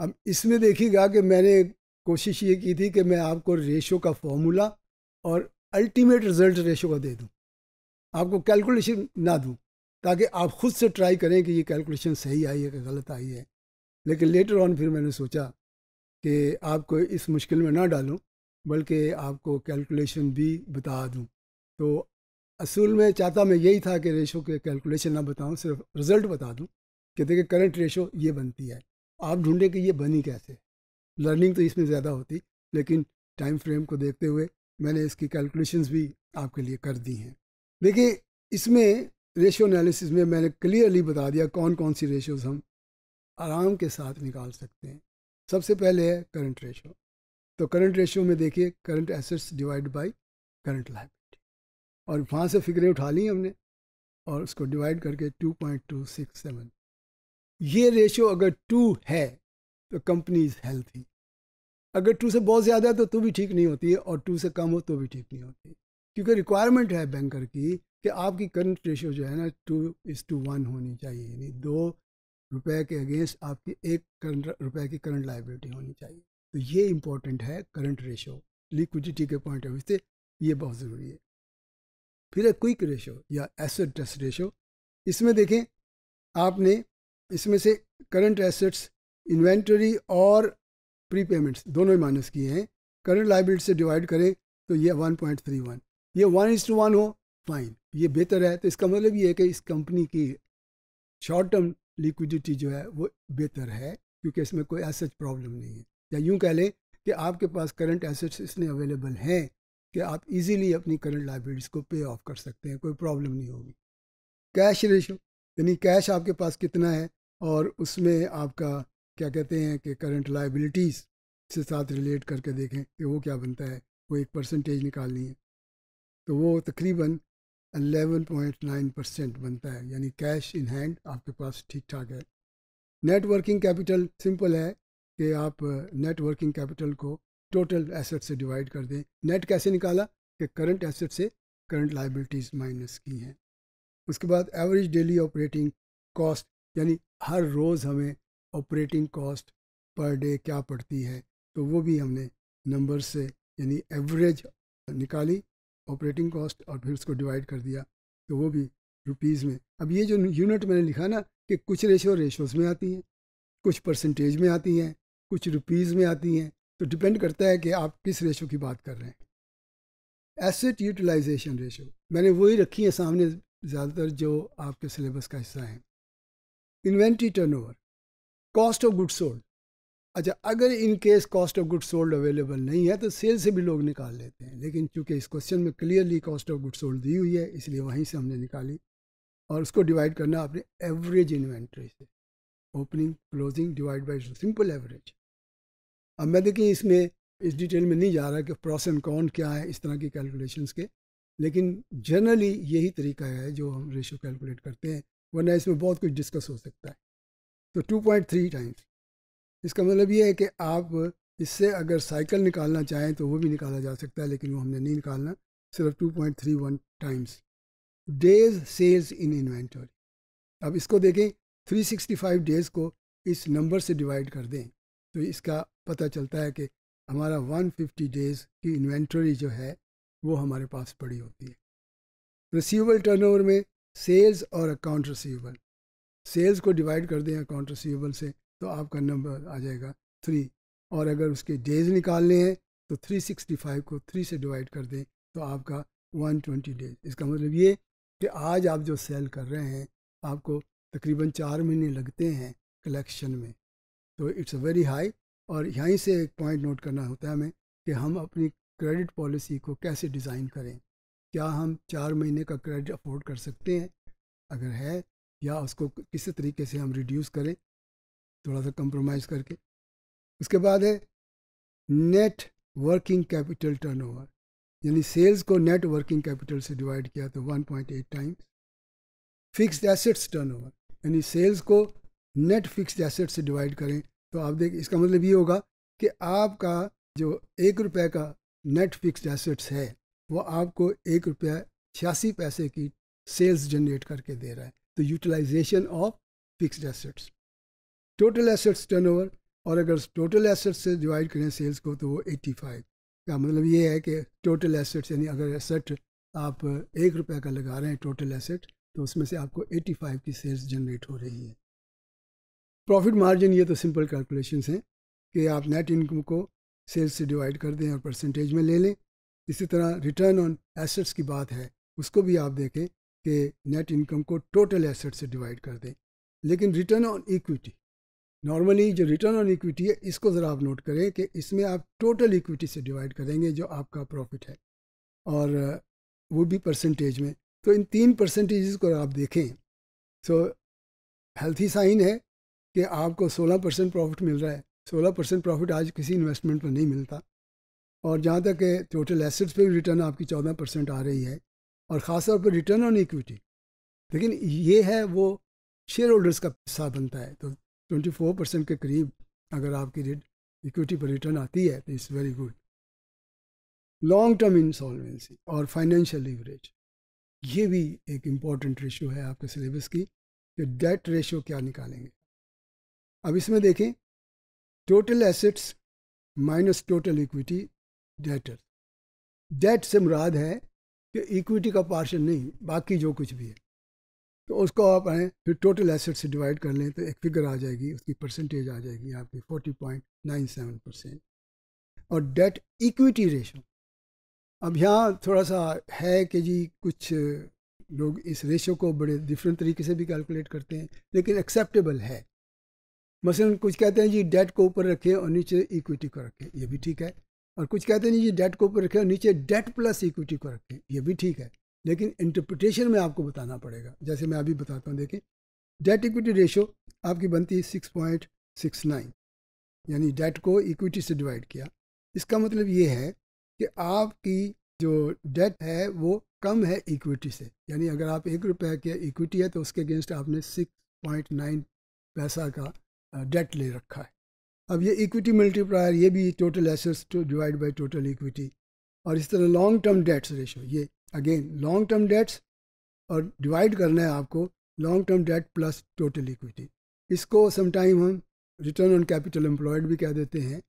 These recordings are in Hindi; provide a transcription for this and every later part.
अब इसमें देखिएगा कि मैंने कोशिश ये की थी कि मैं आपको रेशो का फॉर्मूला और अल्टीमेट रिजल्ट रेशो का दे दूँ आपको कैलकुलेशन ना दूँ ताकि आप खुद से ट्राई करें कि ये कैलकुलेशन सही आई है कि गलत आई है लेकिन लेटर ऑन फिर मैंने सोचा कि आपको इस मुश्किल में ना डालूं बल्कि आपको कैलकुलेशन भी बता दूं तो असूल में चाहता मैं यही था कि रेशो के कैलकुलेशन ना बताऊं सिर्फ रिज़ल्ट बता दूं कि देखिए करंट रेशो ये बनती है आप ढूंढें कि ये बनी कैसे लर्निंग तो इसमें ज़्यादा होती लेकिन टाइम फ्रेम को देखते हुए मैंने इसकी कैलकुलेशंस भी आपके लिए कर दी हैं देखिए इसमें रेशियो एनालिसिस में मैंने क्लियरली बता दिया कौन कौन सी रेशियोज़ हम आराम के साथ निकाल सकते हैं सबसे पहले है करंट रेशियो तो करंट रेशियो में देखिए current assets divide by current liability और वहाँ से फिगरें उठा ली हमने और उसको डिवाइड करके two point two six seven ये रेशियो अगर टू है तो कंपनी इज़ हेल्थी अगर टू से बहुत ज़्यादा है तो तो भी ठीक नहीं होती है और टू से कम हो तो भी ठीक नहीं होती क्योंकि रिक्वायरमेंट है बैंकर की कि आपकी करंट रेशियो जो है ना टू इज़ टू वन होनी चाहिए यानी दो रुपए के अगेंस्ट आपकी एक करंट रुपए की करंट लाइबिलिटी होनी चाहिए तो ये इंपॉर्टेंट है करंट रेशियो लिक्विडिटी के पॉइंट ऑफ व्यू से ये बहुत ज़रूरी है फिर है क्विक रेशो या एसेट टेस्ट रेशो इसमें देखें आपने इसमें से करंट एसेट्स इन्वेंटरी और प्री पेमेंट्स दोनों ही माइनस किए हैं करंट लाइबिलिटी से डिवाइड करें तो ये 1.31 ये वन इंस टू वन हो फाइन ये बेहतर है तो इसका मतलब ये है कि इस कंपनी की शॉर्ट टर्म लिक्विडिटी जो है वो बेहतर है क्योंकि इसमें कोई एसेट प्रॉब्लम नहीं है या यूँ कह लें कि आपके पास करंट एसेट्स इसलिए अवेलेबल हैं कि आप इजीली अपनी करंट लाइब्रेरीज को पे ऑफ कर सकते हैं कोई प्रॉब्लम नहीं होगी कैश रेशो यानी कैश आपके पास कितना है और उसमें आपका क्या कहते हैं कि करंट लाइबिलिटीज़ से साथ रिलेट करके देखें कि वो क्या बनता है वो एक परसेंटेज निकालनी है तो वो तकरीबन 11.9 परसेंट बनता है यानी कैश इन हैंड आपके पास ठीक ठाक है नेटवर्किंग कैपिटल सिंपल है कि आप नेटवर्किंग कैपिटल को टोटल एसेट से डिवाइड कर दें नेट कैसे निकाला कि करंट एसेट से करंट लाइबिलिटीज़ माइनस की हैं उसके बाद एवरेज डेली ऑपरेटिंग कॉस्ट यानी हर रोज़ हमें ऑपरेटिंग कॉस्ट पर डे क्या पड़ती है तो वो भी हमने नंबर से यानी एवरेज निकाली ऑपरेटिंग कॉस्ट और फिर उसको डिवाइड कर दिया तो वो भी रुपीज़ में अब ये जो यूनिट मैंने लिखा ना कि कुछ रेशो रेशोज़ में आती हैं कुछ परसेंटेज में आती हैं कुछ रुपीज़ में आती हैं तो डिपेंड करता है कि आप किस रेशो की बात कर रहे हैं एसेट यूटिलाइजेशन रेशो मैंने वही रखी है सामने ज़्यादातर जो आपके सिलेबस का हिस्सा हैं inventory turnover cost of good sold अच्छा अगर in case cost of good sold available नहीं है तो सेल से भी लोग निकाल लेते हैं लेकिन चूंकि इस क्वेश्चन में clearly cost of good sold दी हुई है इसलिए वहीं से हमने निकाली और उसको डिवाइड करना आपने एवरेज इन्वेंट्री से opening closing divide by simple average अब मैं देखिए इसमें इस डिटेल में नहीं जा रहा कि प्रॉस एंड कौन क्या है इस तरह की कैलकुलेशंस के लेकिन जनरली यही तरीका है जो हम रेशो कैलकुलेट करते हैं वरना इसमें बहुत कुछ डिस्कस हो सकता है तो टू पॉइंट थ्री टाइम्स इसका मतलब ये है कि आप इससे अगर साइकिल निकालना चाहें तो वो भी निकाला जा सकता है लेकिन वो हमने नहीं निकालना सिर्फ two point three one times days sales in inventory अब इसको देखें थ्री सिक्सटी फाइव डेज़ को इस नंबर से डिवाइड कर दें तो इसका पता चलता है कि हमारा वन फिफ्टी डेज़ की इन्वेंटरी जो है वो हमारे पास पड़ी होती है रिसीवेबल टर्नओवर में सेल्स और अकाउंट रिसीवेबल सेल्स को डिवाइड कर दें अकाउंट रिसीवेबल से तो आपका नंबर आ जाएगा थ्री और अगर उसके डेज निकालने हैं तो 365 को थ्री से डिवाइड कर दें तो आपका 120 डेज इसका मतलब ये कि आज आप जो सेल कर रहे हैं आपको तकरीबन चार महीने लगते हैं कलेक्शन में तो इट्स अ वेरी हाई और यहीं से एक पॉइंट नोट करना होता है हमें कि हम अपनी क्रेडिट पॉलिसी को कैसे डिज़ाइन करें क्या हम चार महीने का क्रेडिट अफोर्ड कर सकते हैं अगर है या उसको किसी तरीके से हम रिड्यूस करें थोड़ा सा कंप्रोमाइज़ करके उसके बाद है नेट वर्किंग कैपिटल टर्नओवर यानी सेल्स को नेट वर्किंग कैपिटल से डिवाइड किया तो 1.8 टाइम्स फिक्स्ड एसेट्स टर्नओवर यानी सेल्स को नेट फिक्स्ड एसेट्स से डिवाइड करें तो आप देख इसका मतलब ये होगा कि आपका जो एक रुपये का नेट फिक्स्ड एसेट्स है वो आपको एक रुपया छियासी पैसे की सेल्स जनरेट करके दे रहा है तो utilization of fixed assets total assets turnover और अगर टोटल एसेट्स से डिवाइड करें सेल्स को तो वो 85 का मतलब ये है कि टोटल एसेट्स यानी अगर एसेट आप एक रुपये का लगा रहे हैं टोटल एसेट तो उसमें से आपको 85 की सेल्स जनरेट हो रही है प्रॉफिट मार्जिन ये तो सिंपल कैलकुलेशन हैं कि आप नेट इनकम को सेल्स से डिवाइड कर दें और परसेंटेज में ले लें इसी तरह रिटर्न ऑन एसेट्स की बात है उसको भी आप देखें कि नेट इनकम को टोटल एसेट से डिवाइड कर दें लेकिन रिटर्न ऑन इक्विटी नॉर्मली जो रिटर्न ऑन इक्विटी है इसको ज़रा आप नोट करें कि इसमें आप टोटल इक्विटी से डिवाइड करेंगे जो आपका प्रॉफिट है और वो भी परसेंटेज में तो इन तीन परसेंटेज को आप देखें सो हेल्थी साइन है कि आपको 16 परसेंट प्रॉफिट मिल रहा है 16 परसेंट प्रॉफिट आज किसी इन्वेस्टमेंट पर नहीं मिलता और जहाँ तक है टोटल एसेट्स पे भी रिटर्न आपकी चौदह परसेंट आ रही है और ख़ासतौर पर रिटर्न ऑन इक्विटी लेकिन ये है वो शेयर होल्डर्स का हिस्सा बनता है तो ट्वेंटी फोर परसेंट के करीब अगर आपकी रेट इक्विटी पर रिटर्न आती है तो it's very good long term insolvency और फाइनेंशियल लिवरेज ये भी एक इम्पॉर्टेंट रेशो है आपके सिलेबस की कि डेट रेशो क्या निकालेंगे अब इसमें देखें total assets minus total equity debtor debt से मुराद है कि इक्विटी का पार्शन नहीं बाकी जो कुछ भी है तो उसको आप आए फिर टोटल एसेट से डिवाइड कर लें तो एक फिगर आ जाएगी उसकी परसेंटेज आ जाएगी आपकी forty point nine seven percent और डेट इक्विटी रेशो अब यहाँ थोड़ा सा है कि जी कुछ लोग इस रेशो को बड़े डिफरेंट तरीके से भी कैलकुलेट करते हैं लेकिन एक्सेप्टेबल है मसलन कुछ कहते हैं जी डेट को ऊपर रखें और नीचे इक्विटी को रखें ये भी ठीक है और कुछ कहते नहीं जी डेट को ऊपर रखें और नीचे डेट प्लस इक्विटी को रखें ये भी ठीक है लेकिन इंटरप्रिटेशन में आपको बताना पड़ेगा जैसे मैं अभी बताता हूँ देखें डेट इक्विटी रेशो आपकी बनती है सिक्स पॉइंट सिक्स नाइन यानी डेट को इक्विटी से डिवाइड किया इसका मतलब ये है कि आपकी जो डेट है वो कम है इक्विटी से यानी अगर आप एक रुपये की इक्विटी है तो उसके अगेंस्ट आपने सिक्स पॉइंट नाइन पैसा का डेट ले रखा है अब ये इक्विटी मल्टीप्लायर ये भी total assets to divide by total equity और इस तरह लॉन्ग टर्म डेट्स रेशो ये अगेन लॉन्ग टर्म डेट्स और डिवाइड करना है आपको long term debt plus total equity इसको समटाइम हम रिटर्न ऑन कैपिटल एम्प्लॉयड भी कह देते हैं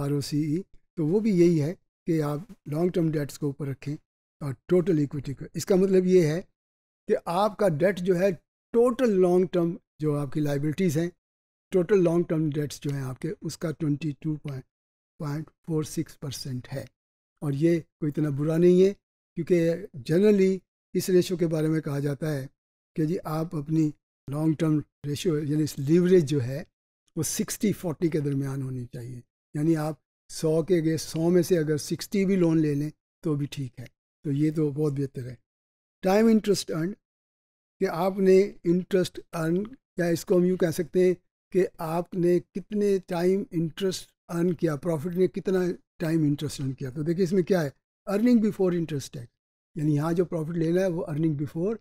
आर e. तो वो भी यही है कि आप लॉन्ग टर्म डेट्स को ऊपर रखें और टोटल इक्विटी को इसका मतलब ये है कि आपका डेट जो है टोटल लॉन्ग टर्म जो आपकी लाइबिलिटीज़ हैं टोटल लॉन्ग टर्म डेट्स जो हैं आपके उसका twenty two point point four six percent है और ये कोई इतना बुरा नहीं है क्योंकि जनरली इस रेशो के बारे में कहा जाता है कि जी आप अपनी लॉन्ग टर्म रेशो यानी लीवरेज जो है वो सिक्सटी फोर्टी के दरमियान होनी चाहिए यानी आप सौ के गए सौ में से अगर सिक्सटी भी लोन ले लें तो भी ठीक है तो ये तो बहुत बेहतर है टाइम इंटरेस्ट अर्न कि आपने इंटरेस्ट अर्न या इसको हम यूँ कह सकते हैं कि आपने कितने टाइम इंटरेस्ट अर्न किया प्रॉफिट ने कितना टाइम इंटरेस्ट अर्न किया तो देखिए इसमें क्या है अर्निंग बिफोर इंटरेस्ट टैक्स यानी यहाँ जो प्रॉफिट लेना है वो earning before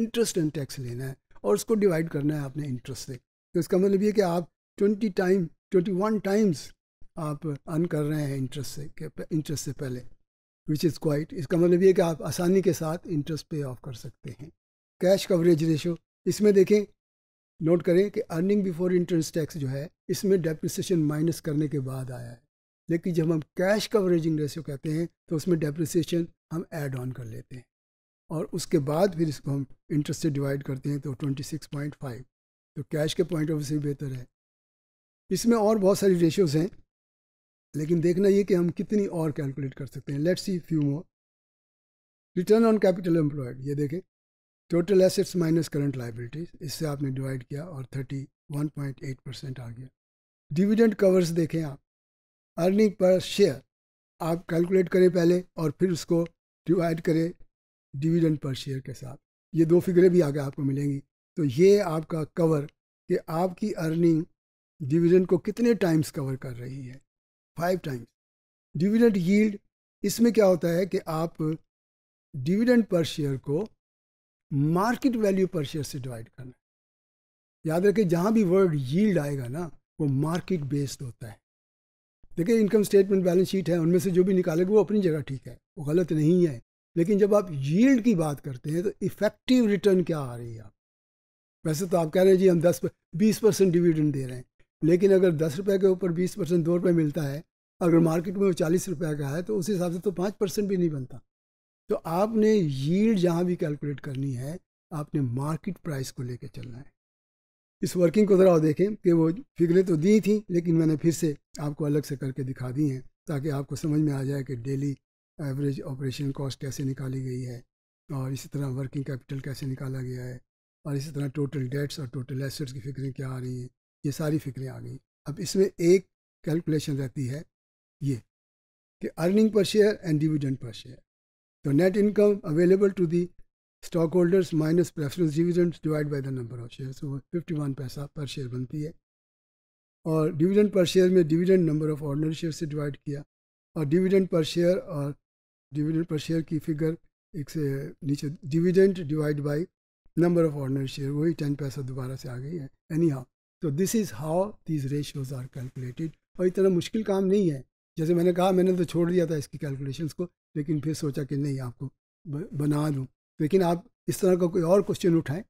interest and tax लेना है और उसको डिवाइड करना है आपने इंटरेस्ट से तो इसका मतलब ये कि आप twenty time twenty one times आप अर्न कर रहे हैं इंटरेस्ट से इंटरेस्ट से पहले विच इज़ क्वाइट इसका मतलब ये कि आप आसानी के साथ इंटरेस्ट पे ऑफ कर सकते हैं कैश कवरेज रेशो इसमें देखें नोट करें कि अर्निंग बिफोर इंटरेस्ट टैक्स जो है इसमें डेप्रिसिएशन माइनस करने के बाद आया है लेकिन जब हम कैश कवरेजिंग रेशियो कहते हैं तो उसमें डेप्रिसिएशन हम ऐड ऑन कर लेते हैं और उसके बाद फिर इसको हम इंटरेस्ट से डिवाइड करते हैं तो 26.5 तो कैश के पॉइंट ऑफ व्यू से बेहतर है इसमें और बहुत सारी रेशियोज़ हैं लेकिन देखना ये कि हम कितनी और कैलकुलेट कर सकते हैं let's see few more return on capital employed ये देखें total assets minus current liabilities इससे आपने डिवाइड किया और thirty one point eight percent आ गया डिविडेंड कवर्स देखें आप अर्निंग पर शेयर आप कैलकुलेट करें पहले और फिर उसको डिवाइड करें डिविडेंड पर शेयर के साथ ये दो फिगरें भी आगे आपको मिलेंगी तो ये आपका कवर कि आपकी अर्निंग डिविडेंड को कितने टाइम्स कवर कर रही है फाइव टाइम्स डिविडेंड यील्ड इसमें क्या होता है कि आप डिविडेंड पर शेयर को मार्केट वैल्यू पर शेयर से डिवाइड करना है याद रखें जहाँ भी वर्ड यील्ड आएगा ना वो मार्केट बेस्ड होता है देखिए इनकम स्टेटमेंट बैलेंस शीट है उनमें से जो भी निकालेगा वो अपनी जगह ठीक है वो गलत नहीं है लेकिन जब आप यील्ड की बात करते हैं तो इफेक्टिव रिटर्न क्या आ रही है आप वैसे तो आप कह रहे हैं जी हम दस बीस परसेंट डिविडेंड दे रहे हैं लेकिन अगर दस रुपये के ऊपर बीस परसेंट दो रुपये मिलता है अगर मार्केट में वो चालीस रुपये का है तो उस हिसाब से तो पाँच परसेंट भी नहीं बनता तो आपने यील्ड जहाँ भी कैलकुलेट करनी है आपने मार्केट प्राइस को लेकर चलना है इस वर्किंग को ज़रा देखें कि वो फिगरें तो दी थी लेकिन मैंने फिर से आपको अलग से करके दिखा दी हैं ताकि आपको समझ में आ जाए कि डेली एवरेज ऑपरेशन कॉस्ट कैसे निकाली गई है और इसी तरह वर्किंग कैपिटल कैसे निकाला गया है और इसी तरह टोटल डेट्स और टोटल एसेट्स की फिक्रें क्या आ रही हैं ये सारी फिक्रें आ गई अब इसमें एक कैलकुलेशन रहती है ये कि earning per share and dividend per share your net income available to the stockholders minus preference dividends divided by the number of shares so 51 पैसा पर शेयर बनती है और डिविडेंड पर शेयर में dividend number of ordinary share से डिवाइड किया और डिविडेंड पर शेयर और डिविडेंड पर शेयर की फिगर एक से नीचे dividend divide by number of ordinary share वही टेन पैसा दोबारा से आ गई है एनी हाउ तो this is how these ratios are calculated और इतना मुश्किल काम नहीं है जैसे मैंने कहा मैंने तो छोड़ दिया था इसकी कैलकुलेशंस को लेकिन फिर सोचा कि नहीं आपको बना लूँ लेकिन आप इस तरह का कोई और क्वेश्चन उठाएं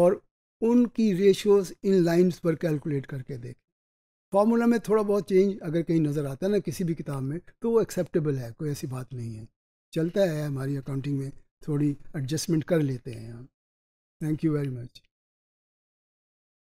और उनकी रेशियोज इन लाइन्स पर कैलकुलेट करके देखें फार्मूला में थोड़ा बहुत चेंज अगर कहीं नज़र आता है ना किसी भी किताब में तो वो एक्सेप्टेबल है कोई ऐसी बात नहीं है चलता है हमारी अकाउंटिंग में थोड़ी एडजस्टमेंट कर लेते हैं हम थैंक यू वेरी मच